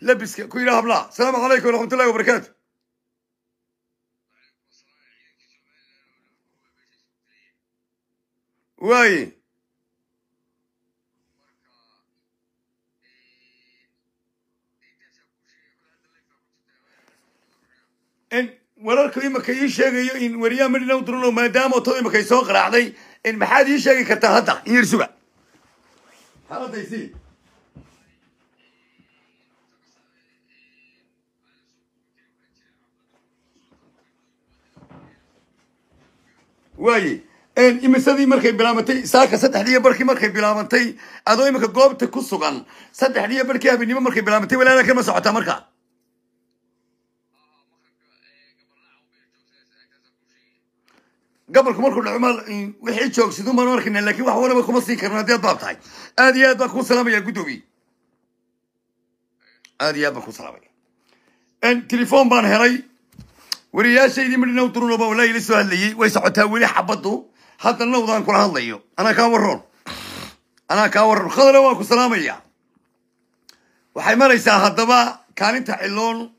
لبس كويلا هبلا السلام عليكم ورحمة الله وبركاته وي ان wararku imika ii sheegayo in weriyaa madhinow durano maadaama to imankay soo qaraacday maxaad ii sheegi kartaa hadda in yar suga xaaladaysi waaye imisadii markay bilaabantay saaka saddexdiiyo barkii markay bilaabantay adoo imika goobta ku sugan saddexdiiyo barkii habeenimo markay bilaabantay walaalaa kama socotaa markaa gobolku markuu dhaco ma wixii joogsidun baanu arkayna laakiin wax waraba kuma siin karno haddii ad baab tahay aad iyo aad baan kuu salaamaya guddoomiye aad iyo aad baan kuu salaamaya telefon baan helay wariyaashaydii midhinaw durunoba walaa ila soo hadlayey way socotaa weli xabaddu hadda nawdaan kula hadlayo anaa kaa warroon anaa kaa warroon khadana waan ku salaamaya waxay maraysaa haddaba kaalinta xilloon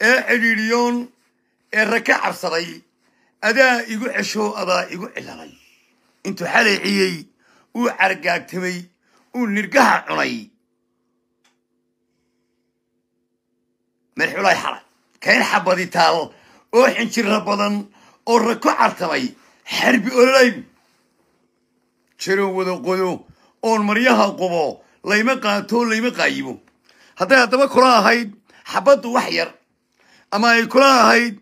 ee cidhiidhiyoon ee raka cabsaday adaa igu ceshoo adaa igu cilalay intuu xalay ciyey uu cargaagtamay uu nirgaha cunay marxulay xalay kayn xabaditaal oo xinjirra badan oo rag ku cartamay xarbi ololayn jaroon wada qodo oon maryaha qubo layma qaato layma qaayibo hadday haddaba kula ahayd xabaddu wax yar ama ay kula ahayd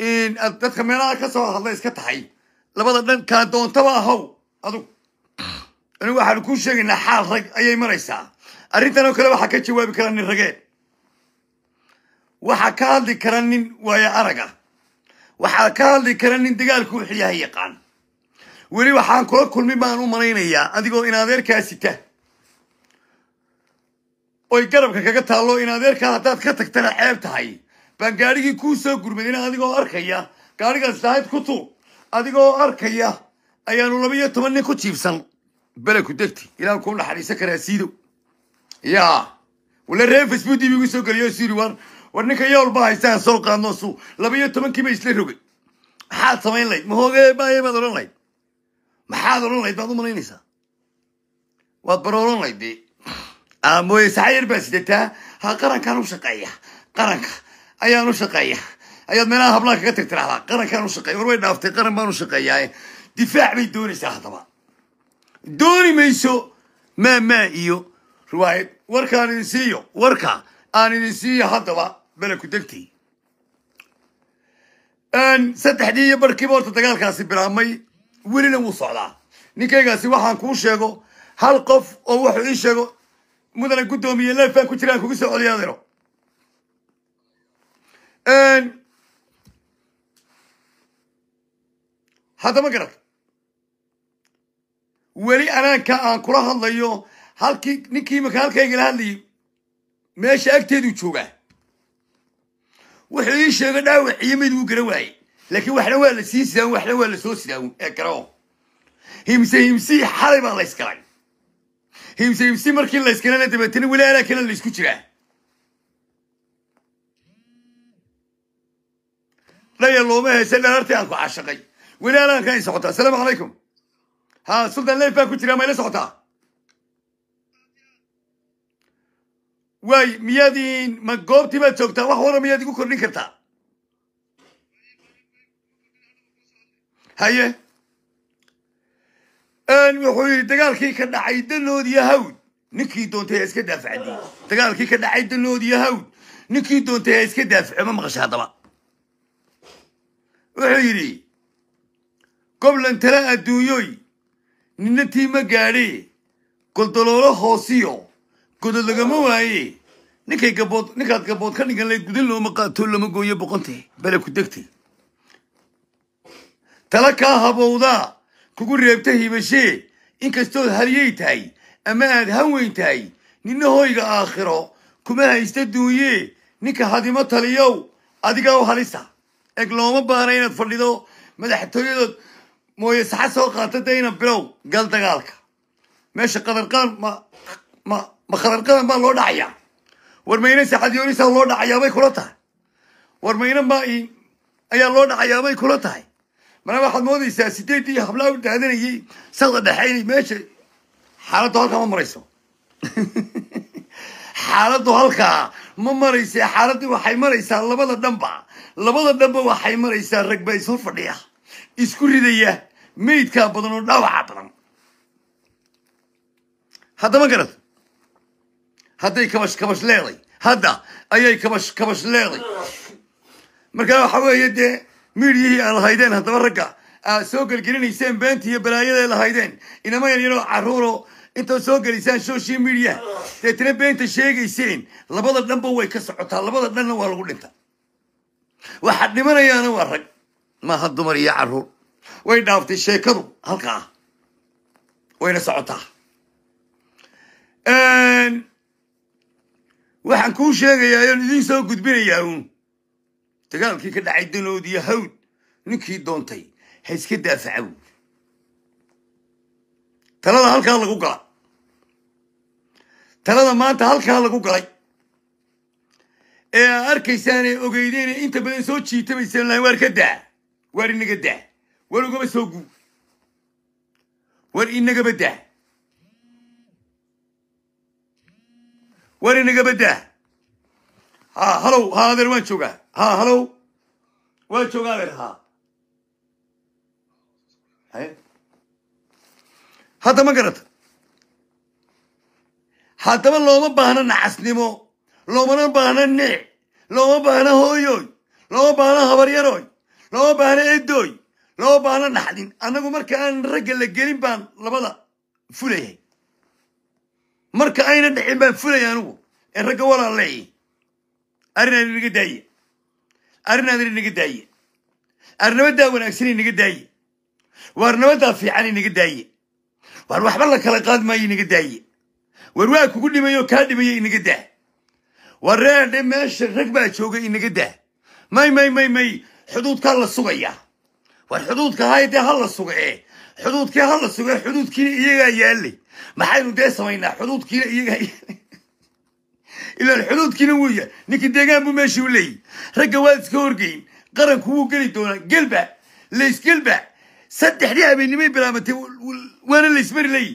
dadka meelaha ka soo hadla iska tahay labada dhan kala doontaba ahow adug anigu waxaanu kuu sheegaynaa xaal rag ayay maraysaa arrintan oo kale waxaa ka jawaabi kara nin ragee waxaa ka hadli kara nin waaya araga waxaa ka hadli kara nin dagaalku wuxuu yaqaan weli waxaan kula kulmi baan u malaynayaa adigoo in sita oy garabka kaga taallo in haddaad ka tagtana ceeb tahay baan gaadhigii kuu soo gurmadina adigoo arkaya gaadhigaas saaxiib ku tuur adigoo arkaya ayaanu laba toban nin ku jiibsan bele ku degti ilaah kuu naxariiso karaasiido yaa wala ree facebook dib igu soo geliyo siri war war ninka yool haystaa soo qaadno suu tobankiiba isla rogay maxaad samayn layd mahooge baaya baad maxaad odhan layd baad u malaynaysaa waad barooran layd dee mooye saxa baa sidataa ha qarankan u shaqeeya qaranka ayaan u shaqeeya ayaad meelaha hablaha kaga tirtirahdaa qarankaan u shaqeeya war way dhaaftay qaran baan u shaqeeyaaye difaac bay doonaysaa haddaba dooni mayso maamaa iyo riwaayad warka aan idin siiyo warka aan idin siiyo haddaba beleku degti saddexdii iyo barhkiiba horta dagaalkaasi bilaabmay welina wuu socdaa ninkaygaasi waxaan kuu sheego hal qof oo wuxuu ii sheego mudana guddoomiye leefaan ku jiraan kugu soo codiyaadeeno een hadda ma weli anaanka aan kula hadlayo halkii ninkii marka halkaygala hadlayay meesha agteeduu joogaa wuxuu ii sheegay dhaawac iyo mid uu gara waayey laakiin waxna waa la sii sidaawin waxna waa la soo sidaawin ee garao himse himsii xalay baa la himse himsii markii la ysgalana dabeetana weli anaakana laysku jiraa laya looma heeseen dhalartii aan ku weli alaan ka hay socotaa ha sultan leyf baan ku jiraa ma socotaa waay miyaadin ma goobtii baad joogtaa wax wara miyaad igu kordhin kartaa haye wuxuu dagaalkii ka dhacay danood iyo hawd ninkii doontay ha iska daafacdi dagaalkii ka dhacay danood hawd ninkii doontay ha iska daafaco ma maqasha haddaba wuxuu yidhi goblan tala adduunyoy ninna tiima gaadhe goldoloolo hoosiyo godod lagama waaye ninkay gabood ninkaad gabood ka dhigan lay gudan looma qaato lama gooyo boqonte bale ku degtay tala kaa habowdaa kugu reebta hibashee inkastood haryay tahay ama aad hanweyn tahay ninna hoyga aakhiro kuma haysta duunyee ninka hadimo taliyow adigaa u halisa eg looma baahna inaad fadhido madaxtooyadood mooye saxa soo qaatatayna bilow gal dagaalka meesha qadarqadan ma ma ma qadarqadan baa loo dhacayaa war mayna saxadiyoonisa ah loo dhacayaabay kula tahay war mayna ma ayaa loo dhacayaabay kula tahay mana waxaad moodaysaa sideedii hablaa u daadanayay sada dhexe meesha xaaladdu halkaa ma marayso xaaladdu halkaa ma maraysee xaaladii waxay maraysaa labada dhanba labada dhanba waxay maraysaa rag baa isla fadhiya isku ridaya meydkaa badan oo dhaawaca badan haddama garad hadday kabash kabash leeday hadda ayay kabash kabash leeday markaa waxa weeye dee miidyihii aa lahaydeen haddaba ragga aad soo gelgelinayseen beenta iyo balaayada lahaydeen inama yaryaroo carruuro intaad soo gelaysaan social media deetna beenta sheegayseen labada dhanba way ka socotaa labada dhanna waa lagu dhinta waxaad dhimanayaana waa rag maaha dumar iyo caruur way dhaaftay sheekadu halka wayna socotaa waxaan kuu sheegayaa oon idiin soo gudbinayaa uun dagaalkii ka dhacay danood iyo hawd ninkii doontay ha iska daafaca talada halkaa lagu gala talada maanta halkaa lagu galay ee aa arkaysaanee ogeydeene inta badan soo jiitabayseen lahay waar ka daa waar inaga daa war ugaba soo guu war inagaba daa war inagaba daa ha halow ha adeer waan joogaa ha halow waan joogaa adeer ha haddama garata haddaba looma baahno nacasnimo loomana baahno nic looma baahno hooyoy looma baahno habaryaroy looma baahno edoy looma baahno naxdin annagu marka aan ragga la gelin baan labada fulayahay marka ayna dhicin baan fulaya anugu ee ragga walaaleey arrinaan inaga daaye arrinaadan inaga daaye arnabadaa wanaagsan inaga daaye waarnabadaa fiican inaga daaye war waxba la kala qaad maayo inaga daaye war waa kugu dhimayo kaa dhimayo inaga daa wareedhe meesha rag baa jooga inaga daa may may may may xuduudkaa la sugaya war xuduudka haydee ha la sugee eh. xuduudkii ha la sugee xuduudkiina iyagaa yaalay maxaynu dee samaynaa xuduudkiina iyagaa ilaan xuduudkiina wuu ya ninkii deegaan buu meeshii u leeyiy ragga waad iska horgeyn qaranku wuu geli doonaa gelba laysgelba saddexdii habeenimay bilaabatay waana laysberi leeyi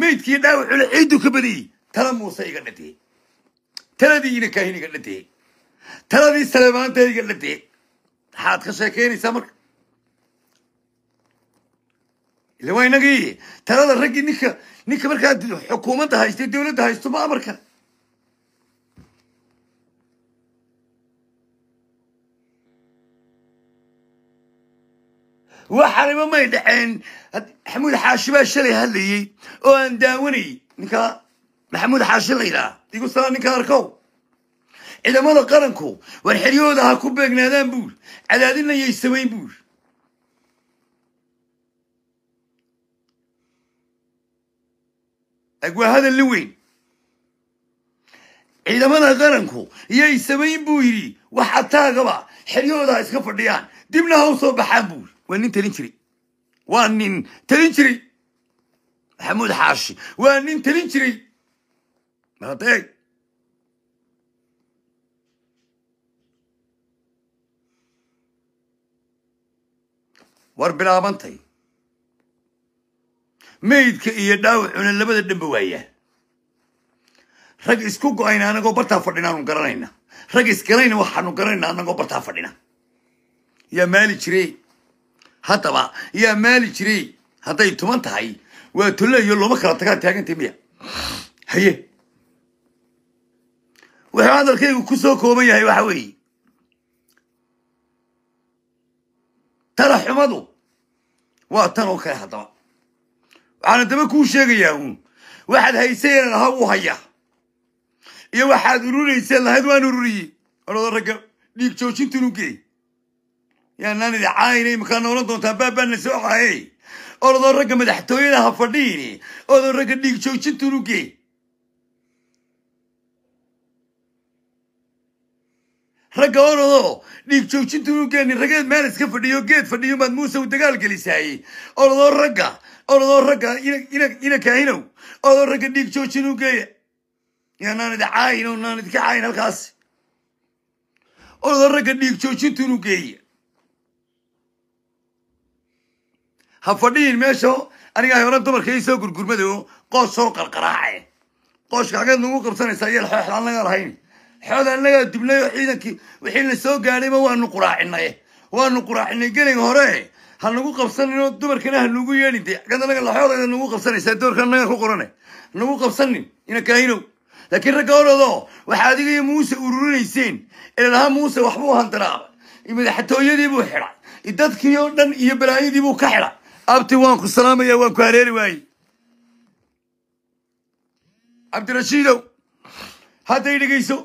maydkii dhaawa cule ciidu ka badiyey tala muuse iga dhantee taladii inakaahin iga dhantee taladii salemaanta iga dhantee maxaad ka sheekaynaysaa marka ille waa inagii talada raggii ninka ninka markaad xukuumadda haysto dowladda haysto ma amarka waxaanima may dhaceen maxamuud xaashi baa shalay hadlayey oo aan daawanayy ninkaa maxamuud xaashi la yidhaha igu salaa ninkaa arkow ciidamada qaranku war xeryahooda ha ku beegnaadaan buur buul yay samayn buul waa hadal la weyn ciidamada qaranku yay samayn buu yidhi waxa taagaba xeryahooda ha iska fadhiyaan dibna ha u soo baxaan buul waa nin talin jiray waa nin talin jiray maxamuud xaashi waa nin talin jiray maadee war bilaabantay maydka iyo dhaawacuna labada dhanba waayaa rag isku go-ayna anagoo bartaa fadhina anu garanayna rag isgalayna waxaanu garanayna anagoo bartaa fadhina yaa maali jirey haddaba yaa maali jiray hadday tuman tahay waa tullayo looma kala tagaa taagantay miya haye wuxuu hadalkaygu kusoo kooban yahay waxa weeye xumadu waa tan oo kale haddaba waxaana daba kuu sheegayaa uun waxaad haysayen lahaa wuu hayaa iyo waxaad ururaysa lahayd waan ururiyey odhada ragga dhiig joojintunugey yaanaanidi caayinay imkaa noolan doontaa baabaana soo caaye orodoo ragga madaxtooyada ha fadhiine odoo ragga dhiig joojintunu ragga orodoo dhiig joojintunu geeni rageed meel iska fadhiyo geed fadhiyo maad muuse u dagaal gelisaaye orodoo ragga orodoo ragga ina kaahinow ragga dhiig joojinu geeya yaanaanidi caayinow naanidka caayin halkaas orodoo ragga dhiig joojintunu geeya ha fadhihin meesho anigaa hore dumarka soo gurgurmado qoos soo qarqaraace qooshka nagu qabsanaysaa yeel xooxda aan lahayn xood aan dubnayo ciidankii wixii la soo gaadhayba waanu quraacinay waanu quraacinay gelin hore ha nagu qabsaninoo dumarkana ha nagu yeedhin dee xageed laxoodayda nagu qabsanaysaa doorka anagaa ku qorane nagu qabsanin ina kaahinow laakiin ragga orodoo waxaa adiga iyo muuse ururinayseen ilalahaa muuse waxbuu handaraaba madaxtooyadii buu xidhay dadkii oo dhan iyo balaayadiibuu ka xidhay abti waan ku salaamaya waan ku hareeri waaye cabdirashiidow hadday dhegayso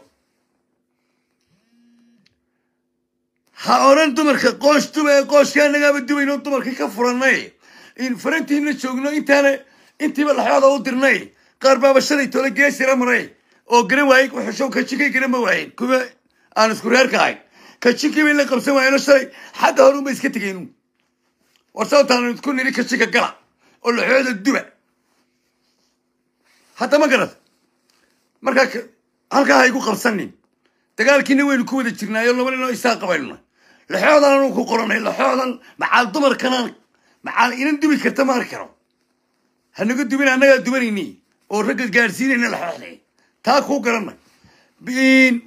ha oran dumarka qoosh duba ee qooshka annagaaba dubayno dumarka ka furannay farantiina joogno intaana intiiba laxaada u dirnay qaar baaba shalay tole geesira maray oo garan waayey wuxushow kajinkay garan ma waayeen kuwa aan isku reerka ahayn kajinkii bay la qabsan waayeenoo shalay xagga hore unbay iska tegeynu war sababtaanu isku niri kashiga gala oo laxooda duba hadda ma garat markaa halkaa ha qabsanin dagaalkiina waynu ku wada jirnaayo laba ninoo isaa qabaynuna laxoodan ku qoranay laxoodan maxaal dumarkanan maxaal inan dubi karta maar arki karo hanaga dubin annagaa dubanayni oo ragga gaadhsiinayna laxooxday taa kuu garana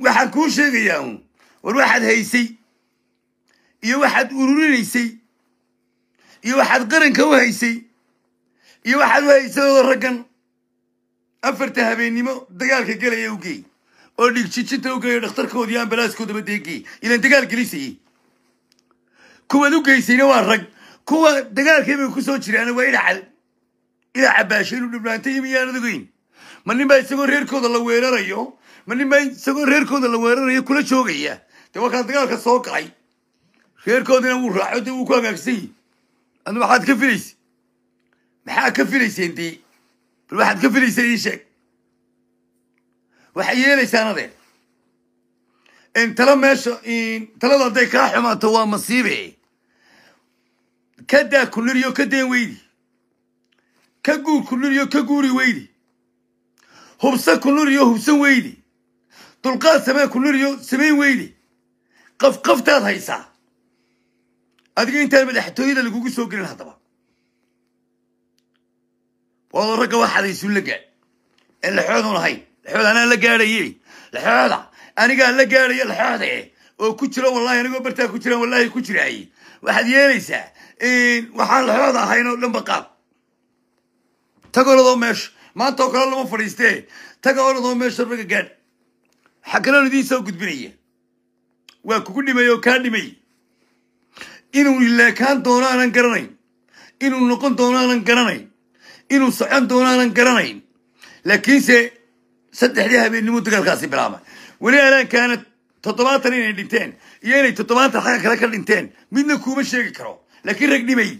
waxaan kuu sheegayaa un war waxaad haysay iyo waxaad ururinaysay iyo waxaad qaranka u haysay iyo waxaad u haysay oo raggan afarta habeennimo dagaalka gelaya u geey oo dhigjijinta u geeyo dhakhtarkoodii ambalaaskoodaba deegeey ilaan dagaal gelisayay kuwaad u geysayna waa rag kuwa dagaalkii bay jiraana waa idhacal idaa cabaasho inuu dhibnaantay iyo miyaanad ogeyn ma ninbaa isagoo reerkooda la weerarayo ma ninbaa isagoo reerkooda la weerarayo kula joogaya dee warkaan dagaalka soo kacay reerkoodina wuu raaco dee wuu ku hagaagsan ad waxaad ka filaysa maxaa ka filayseen dee bal waxaad ka filaysa ii sheeg waxay yeelaysaa adee talo meesha talada hadday kaa xumaato waa masiibe ka daa kuluriyo ka deen weydi ka guur kuluriyo ka guuri weydi hubsa kuluriyo hubsan weydi dulqaad samee kuluriyo samayn weydi qafqaftaad haysaa adiga intaan madaxtooyada lagugu soo gelin haddaba waado ragga waxaad isu la gaad ee laxoodan lahayn laxood anaa la gaadhaye laxooda anigaa la gaadhayo laxooda e oo ku jiro wallahi anigoo bartaa ku jiraan wallahi ku jiraaye waxaad yeelaysaa waxaan laxooda ahaynoo oo dhanba qaab tagoladoo meesha maanta oo kale lama fadhiistee tagoladoo meesha ragga gaadh waxaa idiin soo gudbinaya waa kugu dhimay oo kaa dhimay inuu leekaan doono aanan garanayn inuu noqon doono aanan garanayn inuu socon doono aanan garanayn laakiinse saddexdii habeennimo dagaalkaasi bilaabay weli alaan kaanad toddobaatan inay dhinteen iyo inay toddobaatan xagga kale ka dhinteen midna kuuma sheegi karo laakiin rag dhibay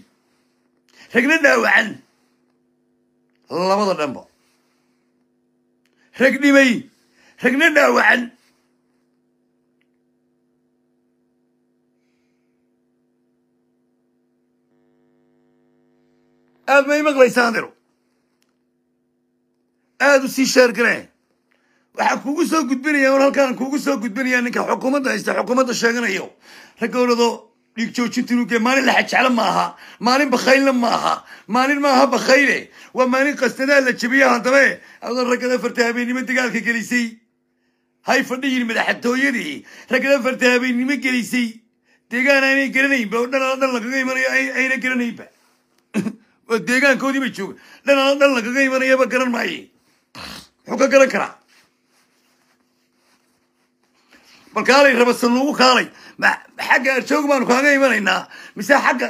ragna dhaawacan labada dhanba rag dhibay ragna dhaawacan aada aabay maqlaysaa adeero aada u sii sheergaree waxaa kuugu soo gudbinaya war halkaan kuugu soo gudbinaya ninka xukuumadda haysta xukuumadda sheeganayo ragga orado dhiig joojintinuge maalin la xajeclo ma aha maalin bakhaylna ma aha maalin ma aha bakhayle waa maalin qasnadaa la jabiya haddabe adoo raggada farta habeennimo dagaalka gelisay hay fadhiyin madaxtooyadii raggada farta habeennimo gelisay deegaana aynay garanaynba oo dhan dhan lagaga imanayo ayna garanaynba deegaankoodii bay jooga dhan dhan lagaga imanayaba garan maaye muxuu ka garan karaa bal kaalay rabasan lagu kaalay xagga arjoog baanu kaaga imanaynaa mise xagga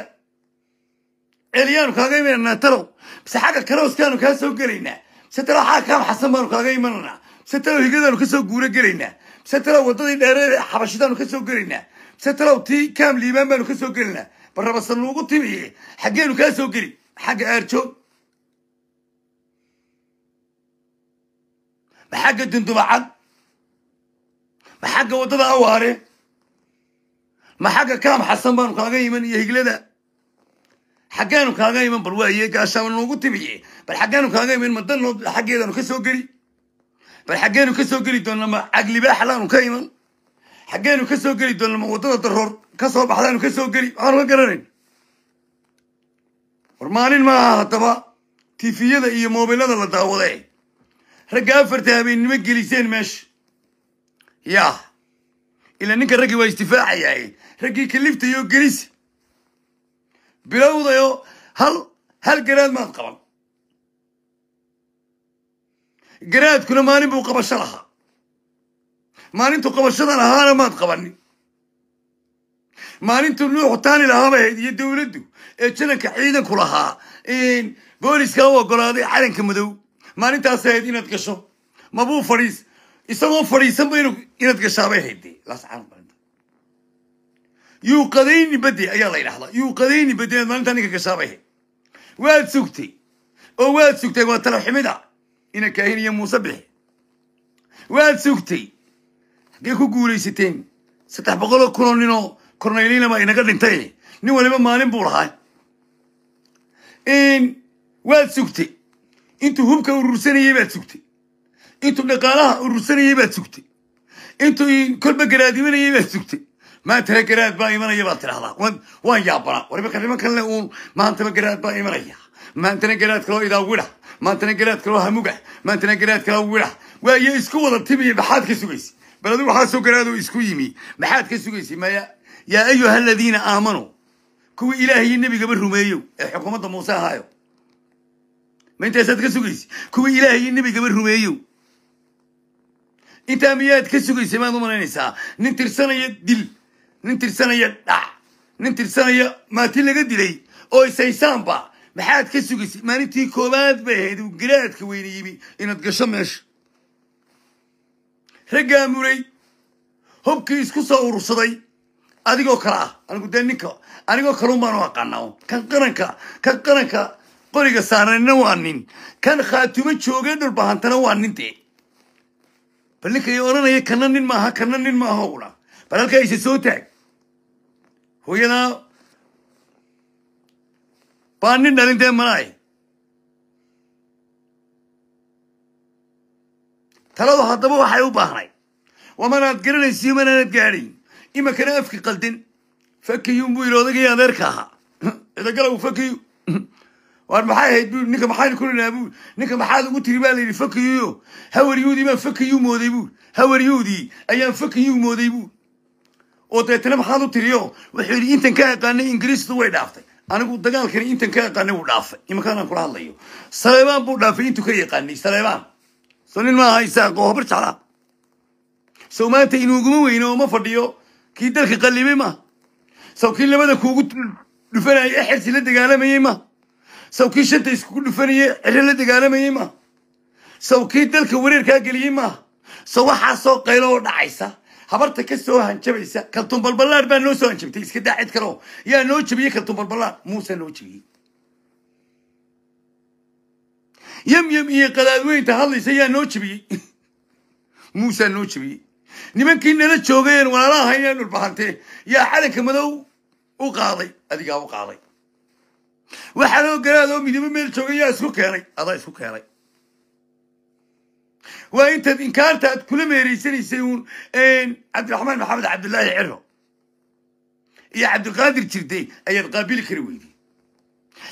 celiyaanu kaaga imanaynaa talow mise xagga karoskaanu kaa soo gelaynaa mise talow xagga xasan baanu kaaga imanaynaa mise talow higadaanu kasoo guuro gelaynaa mise talow waddadii dheereed xabashidaanu kasoo gelaynaa mise talow ti kaam liibaan baanu kasoo gelaynaa bal rabasan lagu timiye xaggeenu kaa soo geli حق عيرتو بحق دندبعد بحق ودد أواري ما حق كام حسن بانو كاغا يمن يهجلدا حقانو كاغا يمن بالوهي كاسام نوغو تبيعي بل حقانو كاغا يمن مدن حقيدانو كسو قري بل حقانو كسو قري دون لما عقلي باحلانو كايمن حقانو كسو قري دون لما ودد الرور كسو بحلانو كسو قري أنا ما قررين war maalin ma haddaba tifiyada iyo mobilada la daawade ragga afarta habeennimo geliseen meesha yaa ilaa ninka raggii waa isdifaacayaaye raggii kaliftayoo gelisa bilowdayo hal hal garaad maad qaban garaadkuna maalin buu qabasho lahaa maalintu qabashadan ahaana maad qabani maalintu nuuxu taani lahaabahayd iyo dowladdu ee jananka ciidanku lahaa booliska u ogolaaday calanka madow maalintaas ahayd inaad gasho mabuu fadhiis isagoo fadhiisanba inaad gashaabay hayde yuuqadayni bade ayaa la yidhahdaa yuuqadayni bade inaad maalintaa ninka gashaabay waad sugtay oo waad sugtay waa talaxumida ah. ina kaahiniyo muuse bixi waad sugtay xaggee ku guulaysateen saddex boqoloo kunoo ninoo kornaylina baa inaga dhintay nin waliba maalin buu lahaa waad sugtay intuu hubka urursanayey baad sugtay intuu dhaqaalaha urursanayey baad sugtay intuu kolba garaad imanayey baad sugtay maantana garaad baa imanaya baa tidhahdaa waan yaabanaa war imika nimankanle uun maantaba garaad baa imanaya maantana garaad kaloo idaawidha maantana garaad kaloo hamuga maantana garaad kaloo widha waayo isku wada timiya maxaad ka sugaysa bal adigu waxaa garaadoo isku yimi maxaad ka sugaysay maya yaa ayuha aladiina aamanuu kuwii ilaahiyo nebigaba rumeeyow ee eh, xukuumadda muuse ahaayo ma intaasaad ka sugaysa kuwii ilaahiyo nebigaba rumeeyow intaa miyaad ka sugaysay maad u malaynaysaa nin tirsanaya dil nin tirsanaya dhac nin tirsanaya maati laga dilay oo isaysaanba maxaad ka sugaysay maalintii koowaad bay ahayd uu garaadka weyne yimi inaad gasho meesha raggaa muray hobkii isku soo urursaday adigoo kale ah anigu dee ninka anigoo kaluun baanu u aqaanaa kan qaranka kan qaranka qoriga saaranina waa nin kan khaatimo joogee dhulbahantana waa nin dee bal ninkay oranaya kana nin maaha kana nin maaha una bal halkaa isa soo taag hooyada baa nin dhalin dee malaay taladu haddaba waxay u baahnay wamanaad aad garanaysiyo man aanad imakana afki qaldan fakiyun buu yidhi odaygii adeerka ahaa idagalow fakiyu waar maxay ahayd bu ninka maxaan ku dhinaa buu ninka maxaad ugu tiri baa layidhi fakiyuyo hawaryuudii baan fakiyu mooday buur hawaryuudii ayaan fakiyu mooday buur oo deetana maxaad u tiriyo wuxuu yidhi intan ka aqaanay ingiriistu way dhaaftay anigu dagaalkani intan ka aqaanay wuu dhaafay imankaanaan kula hadlayo saleebaan buu dhaafay intuu ka yaqaanay saleebaan so nin maaha isaaqoo hobar jeclaa soo maanta inuuguma weyno ma fadhiyo kii dalka qallibay maaha sawkii labada kuugu dhufanayay exersi la dagaalamayey ma sawkii shanta iskugu dhufanayey cere la dagaalamayey ma sawkii dalka wareerkaa geliyey maaha saw waxaasoo qaylo oo dhacaysa habarta kasoo soo hanjabaysa kaltumbalballaar baa noo soo hanjabtay iska daa cid yaa noo jebiyey kaltumbalballaar muuse noo yam yam iyo qadaad weynta hadlaysa yaa noo jebiyey muuse noo jebiyey نمن كين نتشوغين ولا هاي نربحانتي يا حالك مدو وقاضي أديك أبو قاضي وحالو قرادو من نمن من نتشوغين يا سكري أضاي سكري وانت إن كانت كل ما يريسين يسيون إن عبد الرحمن محمد عبد الله يعرفه يا عبد القادر تردي أي القابيل كرويدي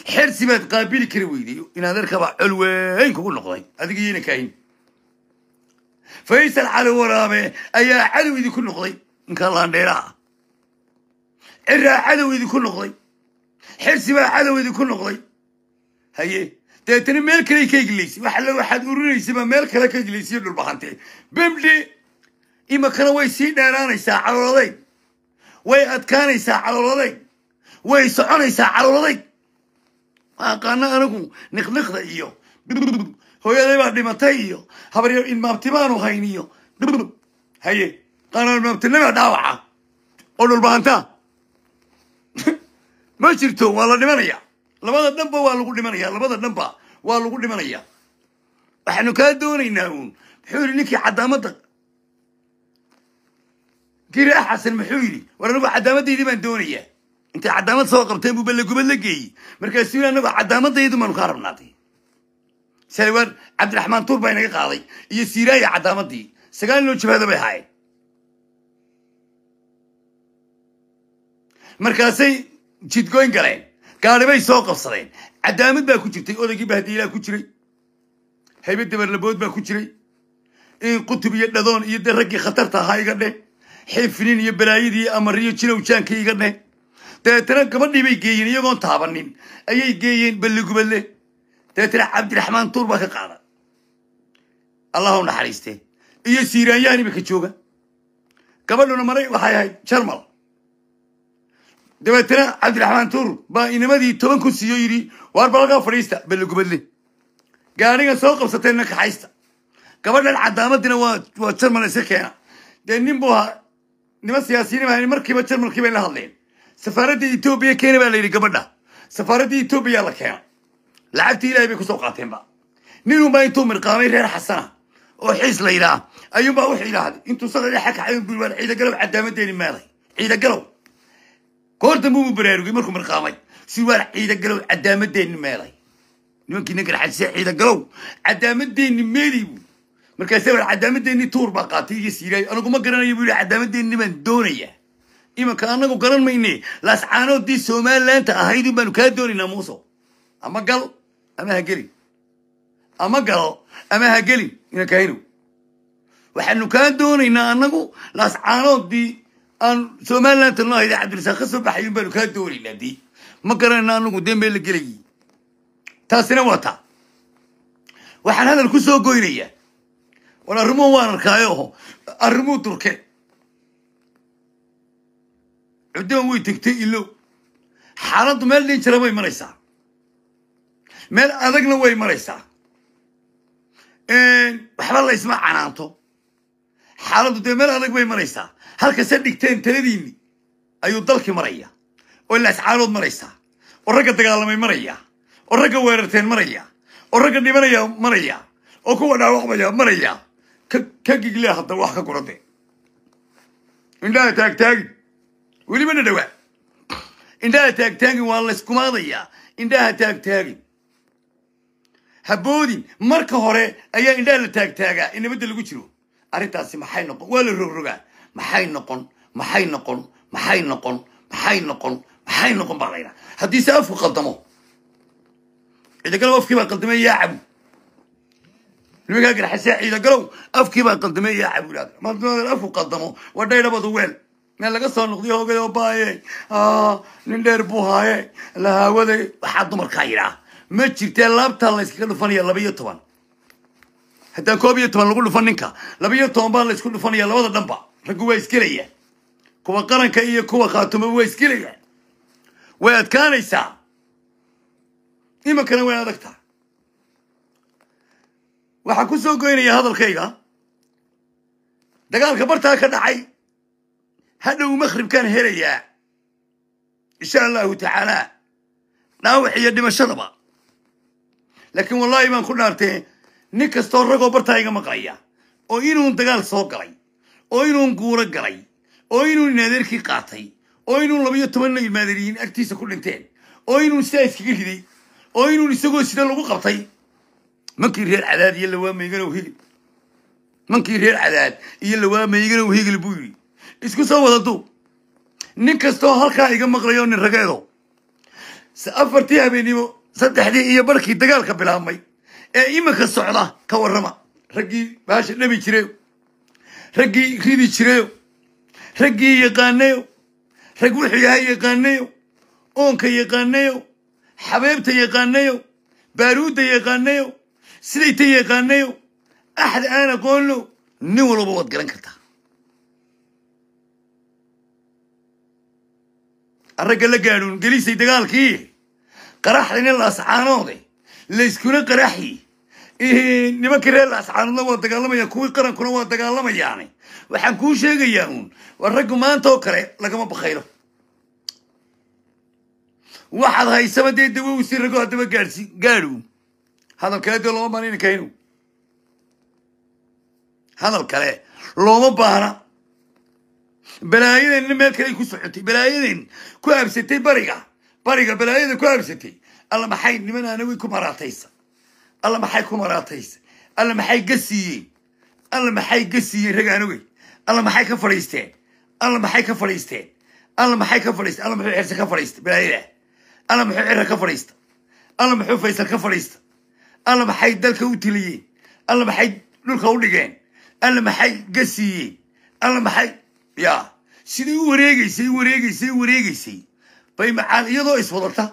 حرسي ما تقابيل كرويدي إن هذا الكبع علوين كون نقضي هذيك هي نكاين faysal cali waraabe ayaa cadow idinku noqday ninka laandheeraha ciraa cadow idinku noqday xirsi baa cadow idinku noqday haye dabeetana meel kale ka eglaysay waxaale waxaad urinaysa meel kale ka eglaysay dhulbahantee bemdhe imakana way sii dheeraanaysaa calooladeyd way adkaanaysaa calooladeyd way soconaysaa calooladeyd aqaana anagu niqniqda iyo hooyaday baa dhimatay iyo habaryo ilmaabtimaanu hayn iyo haye qaana ilmaabtinima dhaawaca oo dhulbahantaa ma jirto waa la dhimanaya labada dhanba waa lagu dhimanaya labada dhanba waa lagu dhimanaya waxaanu kaa doonaynaa uun muxuu yidhi ninkii cadaamadda giri ah xasan muxuu yidhi war anigu cadaamaddaydii baan doonayaa intay cadaamad soo qabteen buu ballagubad la geeyey markaasuu yidhi cadaamadaydu maanu kaa rabnaaday salwan cabdiraxmaan tuur baa inaga qaaday iyo siiraaya caddaamadii sagaal noo jabhada bay ahaayeen markaasay jidgoyn galeen gaadhibay soo qabsadeen caddaamad baa ku jirtay odaygii bahdiilaa ku jiray haybe dabarlabood baa ku jiray qutub iyo dhadoon iyo de raggii khatarta ahaa iga dheh xifnin iyo balaayadii amariyo jinowjaankii iga dheh dabeetana gabadhii bay geeyeen iyagoon taabanin ayay geeyeen balligubadle dabeetana cabdiraxmaan tuur baa ka qaada allah u naxariiste iyo siiraan imika jooga gabadhuna malay waxay ahayd jarmal dabeetana cabdiraxmaan tuur baa inamadii toban kun siiyo yidhi waar balagaa fadhiista ballagubadle gaadhigan soo qabsateenna kaxaysta gabadhan cadaamadina waa jarmal iska keena dee nin buu ahaa niman siyaasiyiin baa markiiba jarmalkii bay la hadleen safaaraddii etoobiya keena baa la yidhi gabadha safaaraddii etoobiyaa la keena lacagtii ilahay bay kusoo qaateenba ninunbaa intuu mirqaamay reer xasana oo xiis la yidhaah ayuunbaa wuxuu idhaahday intuu sadad xakacay bui waan ciidagalow cadaamadeeni meelay ciidagalow goor dambe uu baraarugay markuu mirqaamay si ciidagalow cadaamadeeni meelay nimankii ciidagalow cadaamadeeni meelay buu markaase waan cadaamadeeni tuur baa qaatay iyo siilaayo aniguma garanayo buu yihi cadaamadeeni baan doonaya imanka anagu garan mayne laascaanoodii somalilaanta ahaydun baanu kaa doonaynaa muuso ama gal ama ha gelin ama galo ama ha gelin ina kahinow waxaanu kaa doonaynaa anagu laascaanoodii aan somalilan talnaha idaacabdirasaaq ka soo baxayun baanu kaa doonaynaa dii ma garanayna annagu deen been la gelayi taasina waa taa waxaan hadal ku soo goynayaa war arrimuhu waan arkaayo oho arrimuu durke cuddoon way tegtay ilow xaaladdu meel dhiin jira bay maraysaa meel adagna way maraysaa waxba laysma canaanto xaaladu dee meel adag way maraysaa halkase dhigteen taladiinni ayuu dalkii maraya oo laascaanood maraysaa oo ragga dagaalamay maraya oo ragga weerarteen maraya oo ragga dhibanaya maraya oo kuwa dhaawacmaya maraya ka gigle hadda wax ka gurade indhaha taagtaagin welibana dhawaa indhaha taagtaagin waa layskumaadayaa indhaha taagtaagin haboodin marka hore ayaa indhaha la taagtaagaa in nabadda lagu jiro arrintaasi maxay noqon waa la rogrogaa maxay noqon maxay noqon maxay noqon maxay noqon maxay noqon baa laydhaa haddiise afku qaldamo ciidagalow afkii baa qaldamay yaa cabu nimankaa ciidagalow afkii baa qaldamay yaa cabu idhahda marka afku qaldamo waa dhaydhabadu weel meel laga soo noqdiyo hogay oo baaye nin dheer buu haaye la haawade waxaa dumarkaa yidhaa ma jirtee laabta la yskaga dhufanaya laba toban haddaa koob iyo toban lagu dhufan ninka labayo toban baa la ysku dhufanaya labada dhanba raggu waa isgelayaan kuwa qaranka iyo kuwa khaatumo waa isgelayaan way adkaanaysaa imankana wayna adag waxaa ku soo goynaya hadalkayga dagaalka bartaa ka dhacay hadhow makhribkaan helayaa insha allahu tacaala dhaawax iyo dhimashadaba laakiin wallaahi baan ku dhaartee nin kastoo ragoo bartaa iga maqlaya oo inuun dagaal soo galay oo inuun guuro galay oo inuun inadeerkii qaatay oo inuun labayo tobanna ilmaaderiyiin agtiisa ku dhinteen oo inuun sidaa iskaga riday oo inuun isagoo sida lagu qabtay mankii reer cadaad iyo lawaameyganow higil mankii reer cadaad iyo lawaameyganow higil buu yidhi isku soo wadadu nin kastoo halkaa iga maqlayo nin rageedo afartii habeennimo saddexdii iyo barkii dagaalka bilaabmay ee iminka socda ka warrama raggii baasha dhabi jireyo raggii ridi jireyo raggii yaqaanayo rag wuxuu yahay yaqaanayo oonka yaqaanayo xabeebta yaqaanayo baaruudda yaqaanayo sidayta yaqaanayo axad aan aqoonno nin walba waad garan kartaa ragga la gaadhuun gelisay dagaalkii qaraxdina laascaanooday layskuna qaraxi nimankii reer laascaanoodna waa dagaalamaya kuwii qarankuna waa dagaalamayaane waxaan kuu sheegayaa uun waa raggu maanta oo kale lagama bakaylo waxaad haysaba dee dawo u si haddaba gaadhsi gaadhu hadal kale dee looma baahna inan kahayno hadal kale looma baahna balaayadeenna meel kale ay ku socotay balaayadeen ku aabsatay bariga bariga balaayada ku habsatay alla maxay nimanaana way ku maraataysa alla maxay ku maraataysa alla maxay gasiiyeen alla maxay gasiiyeen siiyey ragaana wey alla maxay ka fadhiisteen alla maxay ka fadhiisteen alla maxay ka fadhiista alla muxuu xirse ka fadhiista balaayada alla muxuu xira ka fadhiista alla muxuu faysal ka fadhiista alla maxay dalka u tiliyeen alla maxay dhulka u dhigeen alla maxay gasiiyeen alla maxay ya siday u wareegaysay wareegaysay wareegaysay bay macaan iyadoo iswadata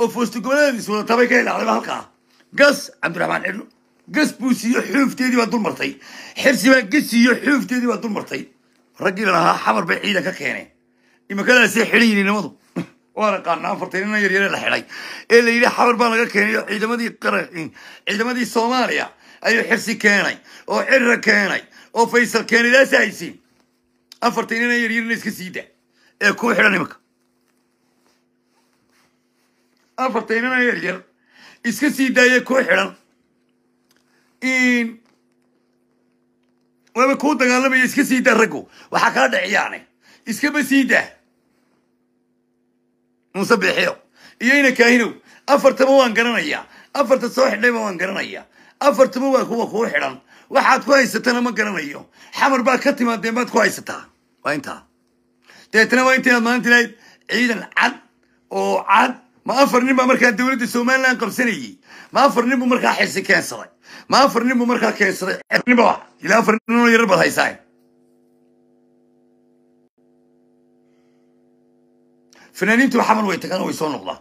oo foostogoboladeeda iswadata bay ka ilaacdaba halkaa gas cabdiraxmaan cidno gas buu siiyo xuufteedii baa dulmartay xirsimaa gas siiyo xuufteedii baa dulmartay raggiilan ahaa xamar bay ciidan ka keeneen imankadaasay xidhan yihiin nimadu waana qaana afartan nina yaryare la xidhay ee la yidhi xamar baa laga keenay oo ciidamadii ciidamadii soomaaliya ayuu xirsi keenay oo cirra keenay oo faysal keenay daasa haysiin afartan nina yaryarina iska sii ee kuu xidhan imanka afarta inana yaryar iska sii daayay kuu xidhan waaba kuu dagaalamaya iska sii daa raggu waxaa kaa dhiciyaane iskaba sii daa musabixiyo iyoyna kaahinow afartaba waan garanayaa afarta soo xidhayba waan garanayaa afartaba waa kuwa kuu xidhan waxaad ku haysatana ma garanayo xamar baa ka timaadeen baad ku haysataa waa intaa dabeetana waa intaynaad maalinta ilahayd ciidan cad oo cad ma afar nin baa markaa dowladda somalilan qabsanayey ma afar nin buu markaa xisi keensaday ma afar nin buu markaa keensaday ilaa afar ninoo yarar baad haysaa fanaaniintu xamal way tagaan way soo noqdaan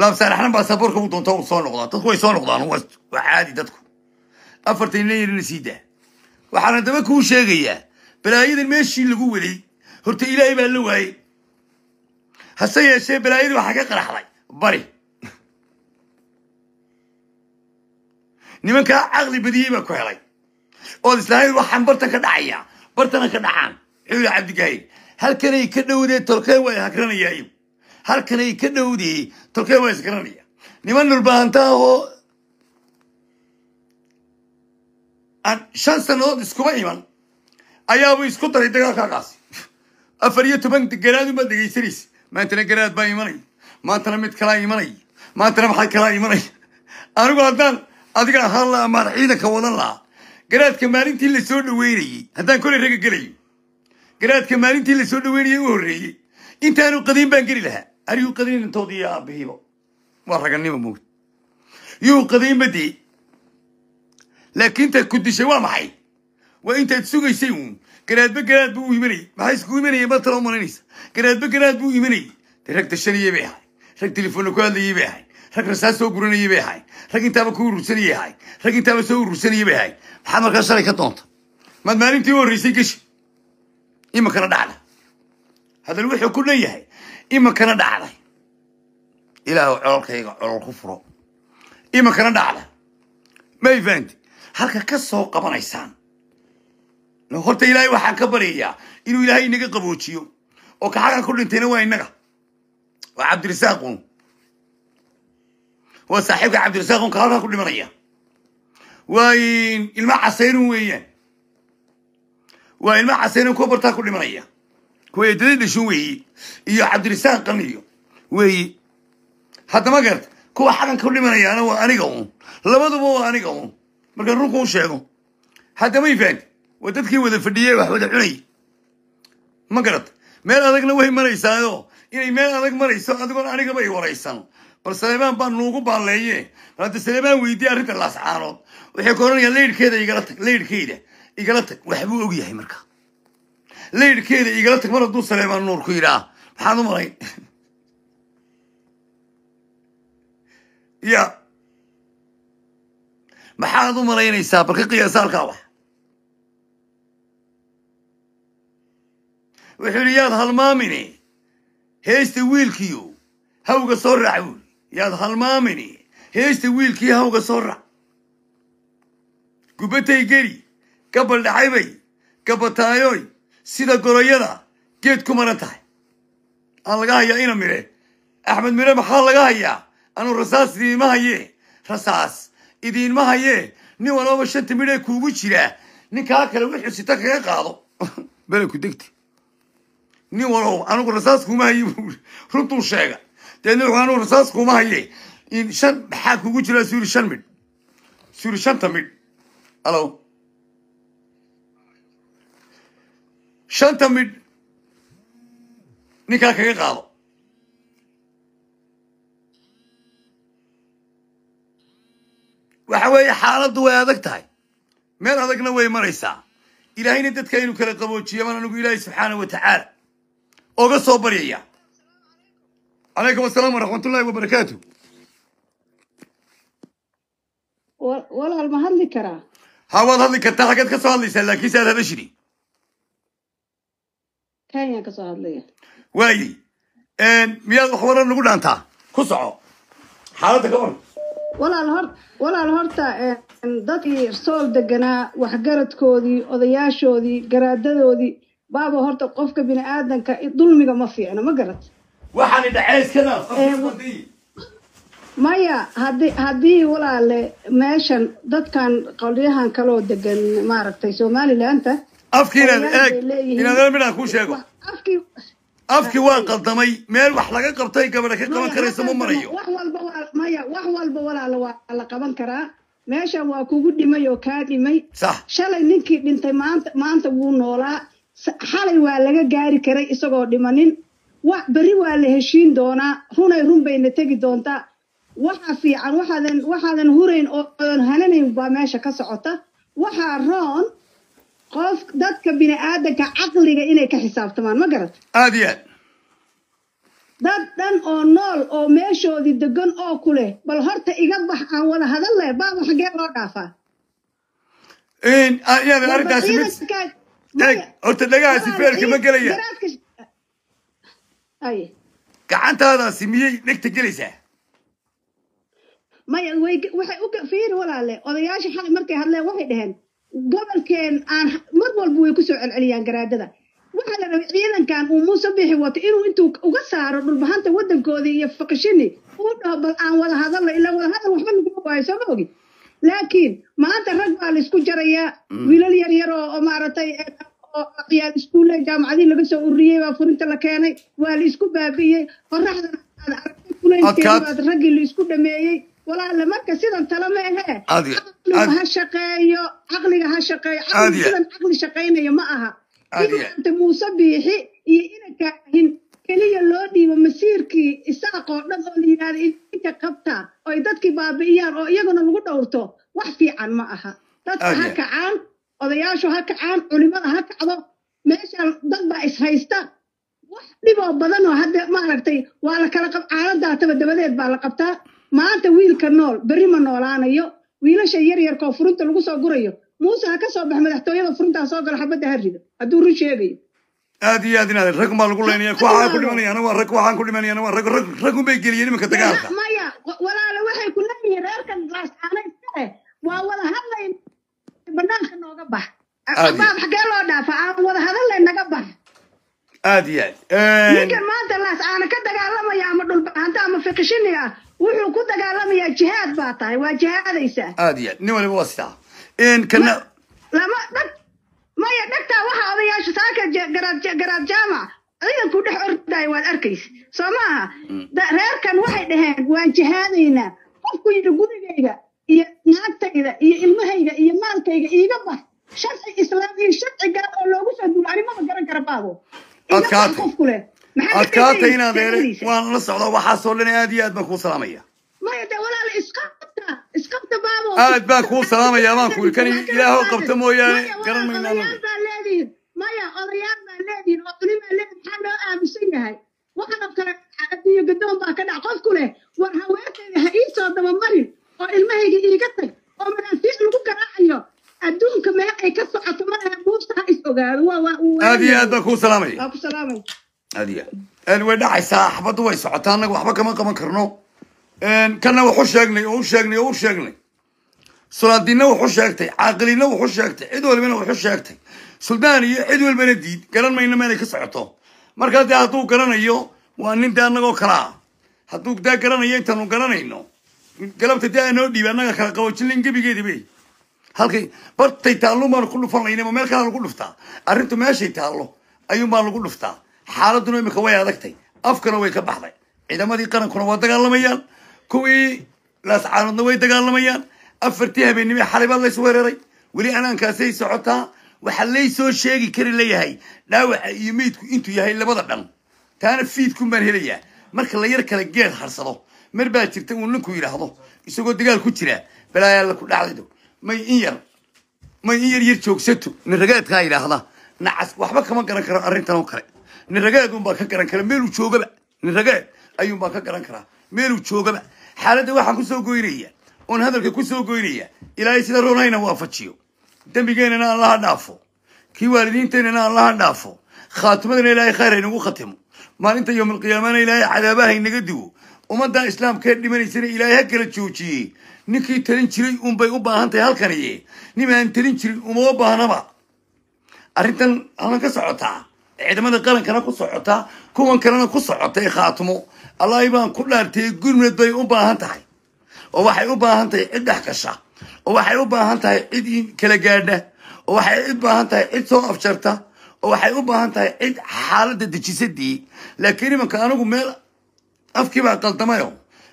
laabsaanaxnan baasaboorka u doonta soo noqdaa dadku way soo noqdaan waa caadi dadku afartan ina yarina sii daa waxaana daba kuu sheegayaa balaayadan meeshii lagu waday horta ilaahay baa la waayey hase yeeshee balaayadii waxaa ka qaraxday bari nimankaa caqli badiyey baa ku helay ood islaahayn waxaan bartan ka dhacaya bartana ka dhacaan xuuli cabdigaayig halkanay ka dhowdee tolkeen waa hagranayaa halkanay ka dhowdee tolkeen waa isgaranaya niman oo aan shan sannadood iskuma iman ayaabu isku daray dagaalkaagaasi afar iyo toban baa dhegaysanaysa maantana garaad baa imanay maantana mid kalaa imanay maantana maxaa kalaa imanay anigu haddaan adiga ahaan laha maan ciidanka wadan laha garaadka maalintii lasoo dhaweynayey haddaan kolay raga gelayo garaadka maalintii lasoo dhaweynayey u horreeyey intaanu qadiin baan geli lahaa ariyu qadiin intoodii aabbihiiba waa ragannimo moogd yuu qadiinba dee laakiin intaad ku dishay waa maxay waa intaad sugaysay uun garaadba garaad buu imanay imanayey maxaa iskugu imanayay mar tala u garaadba garaad buu imanay imanayay dee rag tashanayay bay ahayd rag telefoonna ku hadlayay bay ahayd rag rasaas soo guranayay bay ahayd rag intaaba ku urursanayay ahay rag intaaba soo urursanayay bay ahayd maxaad markaa shalay ka doonta maad maalintii u horraysay geshi imankana dhacda hadal wuxuu ku dhan yahay iminkana dhacday ilaah cololkayga colol ku furo imankana dhacda ma ifaanti halka ka soo qabanaysaan horta ilaahay waxaan ka baryayaa inuu ilaahay inaga qaboojiyo oo kaxagan ku dhintayna waa inaga waa cabdirasaaqun waa saaxiibka cabdirasaaqun ka halkan ku dhimanaya waa ilma caseynun weeyaan waa ilma caseynun kuwa bartaa ku dhimanaya kuwa eedadii dhashin weeye iyo cabdirasaaq qaniyo weeye haddama garta kuwa xagan ku dhimanayaana waa aniga un labaduba waa aniga un marka runku u sheego haddama ifaan oo dadkii wada fadhiyey wax wada cunay ma garad meel adagna way maraysaayoo inay meel adag marayso adigoon anigaba i waraysan bal saleemaan baa nuugu baalleeye hade saleemaan weydiye arrinta laascaanood waxay ka odhanayaa igala tag laydhkeyda igala tag waxbuu og yahay marka laydhkeeda igala tag mar hadduu saleemaan nuur ku yidhaah maxaad u malayn ya maxaad u malaynaysaa bal ka qiyaasa wax wuxuu yidhi yaad halmaamini heesta wiilkiiyo hawga soo rac buuli yaad halmaamini heesta wiilkii hawga soo rac gubatay geli gabaldhaxaybay gabataayoy sida goroyada geed ku maran tahay aan laga hayaa ina midhe axmed mire maxaa laga hayaa anuu rasaas idiinma haye rasaas idiinma hayee nin walooba shanta midhee kuugu jiraa ninkaa kale wixuu sita kaga qaado belanku degta nin walow anugu rasaas kuma haye buui runtuu sheega deedna wuxuu anugu rasaas kuma haye shan maxaa kugu jira suri shan midh suuri shanta midh halo shanta midh ninkaa kaga qaado waxa weeye xaaladdu way adag tahay meel adagna way maraysaa ilaahayna dadka inuu kala qaboojiyo maan anugu ilaahay subxaana wa tacaala oga soo baryaya calaykum asalaam waraxmat ullahi wabarakaatu walaal ma hadli karaa ha waad hadli kartaa xaggeed ka soo hadlaysaa laakiin se hadashini kanyaan ka soo hadlaya waayi miyaad wax waran dhaantaa ku soco xaaladda ka walaal hor walaal horta dadkii sool deganaa waxgaradkoodii odayaashoodii garaadadoodii baaba horta qofka bini aadanka dulmiga ma fiicno ma garat maya haddii walaale meeshan dadkan qolyahan kaloo degan maaragtay somalilandta afkii waan qaldamay meel wax laga qabtay gabadha ka qaban karaysa ma marayo maya wax walba walaale waa la qaban karaa meeshan waa kugu dhimay oo kaa dhimay shalay ninkii dhintay maanta maanta wuu noolaa xalay waa laga gaari karay isagoo dhimanin berri waa la heshiin doonaa runay run bayna tegi doontaa waxaa fiican waxaadan hurayn oo oodan hananayn baa meesha ka socota waxaa roon qof dadka bini aadanka caqliga inay ka xisaabtamaan ma garata aad iyo aad dad dhan oo nool oo meeshoodii degan oo ku leh bal horta iga bax aan wada hadal leh baaba xaggee loo dhaafaa horta dhagaha sifeerka ma gelaya gacantaadaasi miyay dhegta gelaysaa maya way waxay u fiiri walaale odayaasha xalay markay hadleen waxay dhaheen gobolkeen aan mar walba way kusoo celceliyaan garaadada waxaa la rabay ciidankan uu muuse bixi wato inuu intuu uga saaro dhulbahanta waddankoodii iyo faqishini uu dhaho bal aan wada hadalno ilaa wada hadal waxba naguma waayo sooma ogi laakiin maanta rag baa la isku jarayaa mm. wiilal yar yar oo maaragtay eh, yaal iskuulle jaamacadii laga soo ururiyey waa furinta la keenay waa la isku baabi'iyey qoraxdana aad aragtay kuleylkeedaad raggii la isku dhameeyey walaale marka sidan tala ma ahee ha shaqeeyo caqliga ha shaqeeyo caqli sidan caqli shaqaynaya ma aha ignaanta muuse biixi iyo ina keliya loo dhiibo masiirkii isaaqoo dhan oo la yidhahda idinka qabtaa ay dadkii baabi'iyaan oo iyaguna lagu dhowrto wax fiican ma aha dadka ha kacaan odayaashu ha kacaan culimada ha kacdo meeshaan dad baa ishaysta wax dhiboo badanoo oo maaragtay waa la kala qab caaladaataba dabadeed baa la qabtaa maanta wiilka nool berri ma noolaanayo wiilasha yar yaryarkaoo furunta lagu soo gurayo muuse ha ka soo bax madaxtooyada furuntaa soo gala xabadda ha rido hadduu run sheegayo aad iyo aad inaad ragum baa lagu leynaya waxaan ku dhimanaya anagu waa rag waxaan ku dhimanaya anagu waa rag rag ragun bay geliyeen imanka dagaalka walaale waxay ku leeyihiin reerkan laascaana iskale waa wada hadlayn banaanka nooga bax baab xagee loo dhaafa aan wada hadallay naga bax aad iyo aad ninkan maanta laascaana ka dagaalamaya ama dhulbahanta ama fiqishini ah wuxuu ku dagaalamayaa jihaad baa tahay waa jihaadaysaa aad iyo aad nin waliba waa sidaa kana lama dhag maya dhagtaa waxa odayaasha saaka garaad jaamac ciidanku dhex ordayo waad arkaysa soo maaha mm. reerkan waxay dhaheen waan jihaadaynaa qofku yidhi gurigayga iyo naagtayda iyo ilmahayga iyo maalkayga iiga bax sharci islaam iyo sharci gaar ah oo loogu soo duula arrimada garan kara baabo qofku leh adkaata inaad eele waan la socdaa waxaasoo dhan aad iyo aad baan kuu salaamaya aad baan kuu salaamaya abaan kuuri kan ilaahoo qabta mooyaane garan maynaa noo aaminsan yahay waxaanoo kale cadiyo gadoon baa ka dhac qofku leh war haweenkayda ha iisoo dabamarin oo ilmahayga iiga tag oo manaasiic lagu garaacayo adduunka mee ay ka socoto malaha buubsa ha is ogaado aad iyo aad baan kuu salaamay way dhacaysaa xabaddu way socotaa annaga waxba kama qaban karno kanna wuxu sheegnay oo u sheegnay oo u sheegnay sulaadinna wuxuu sheegtay caaqilina wuxuu sheegtay cid walbana wuxuu sheegtay suldaan iyo cid walbana diid garan mayno meenay ka socoto markaa dee hadduu garanayo waa nin dee annagoo kalaa hadduu dee garanayo intaanu garanayno galabta dee anoo dhiiba annaga kala qaboojinlan gebigeediibay halkay bartay taallo maanu ku dhufan laynay ma meel kalaa lagu dhuftaa arrintu meeshay taallo ayuunbaa lagu dhuftaa xaaladduna imika way adagtay afkana way ka baxday ciidamadii qarankuna waa dagaalamayaan kuwii laascaanuudna way dagaalamayaan afartii habeennimee xalay baa laysu weeraray weli anaankaasay socotaa waxaa lay soo sheegi kari leeyahay dhaawaca iyo meydku intuu yahay labada dhan taana fiidkun baan helayaa marka la yar kale geed harsado mar baa jirta uu ninku yidhaahdo isagoo dagaal ku jira balaayaa la ku may in yar may in yar joogsato nin ragaadkaa yidhaahda nacas waxba kama garan karo arrintan oo kale nin ragaad unbaa ka garan kara meeluu joogaba nin ragaad ayuunbaan ka garan karaa meeluu joogaba xaaladda waxaan kusoo goynaya oon hadalka ku soo goynaya ilaahay sida roonayna waafajiyo دمبيجينا الله نافو كي والدين تينا الله نافو خاتمنا إلى خير نو ختمه ما أنت يوم القيامة إلى عذابه نقدو وما دا إسلام كذي من يصير إلى هكلا تشوي نكي ترين شري أم بيو باهن تهال كنيه نما ترين شري أم أبو باهن ما أريد أنا كسرتها إذا ما دخل كنا كسرتها كون كنا كسرتها خاتمه الله يبان كل أرتي من بيو باهن تهاي وواحد باهن تهاي إدح oo waxay u baahan tahay cid kala gaadha oo waxay u baahan tahay cid soo afjarta oo waxay u baahan tahay cid xaaladda dejisadii laakiin imanka anigu meel afkii baa qaldamayo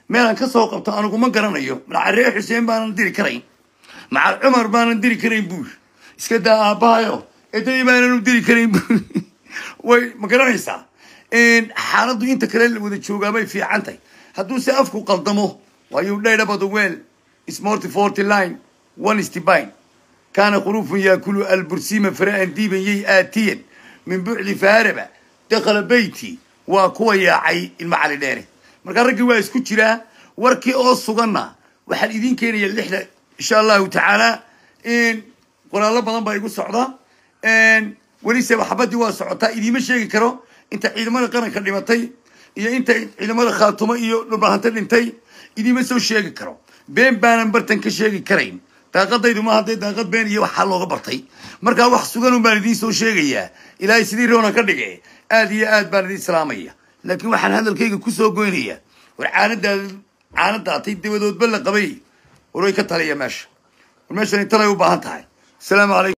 meelaan ka soo qabto anigu ma garanayo macaree xuseen baanan diri karayn macar cumar baanan diri karayn buur iska daa aabbahayo eday baananu diri karayn way ma garanaysaa xaaladdu inta kale la wada joogaabay fiican tahay hadduu se afku qaldamo wayuu dhaydhabadu weel ismoorti forty line one stibine kaana khuruufun yaakulu albursiima fara'an diiban yay aatiyan min bucdi faaraba dakhala beyti waa kuwa yaacay cali dheere markaa raggii waa isku jiraa warkii oo suganna waxaan idiin keenaya lixda insha allahu tacaala in qoraallo badan baa igu socda welise waxbadii waa socotaa idiima sheegi karo inta ciidamada qaranka dhimatay iyo inta ciidamada khaatumo iyo dhulbahanto dhintay idiima soo sheegi karo been baanan bartan ka sheegi karayn daaqadaydu ma hadday daaqad been iyo waxaa looga bartay markaa wax suganun baan idiin soo sheegayaa ilaahay sidii roona ka dhige aad iyo aad baan idiin islaamaya laakiin waxaan hadalkayga ku soo goynayaa war caanadaad caanadaatay dabadoodba la qabay war ka taliya meesha war meeshani talay u baahan tahay asalaamu calaykum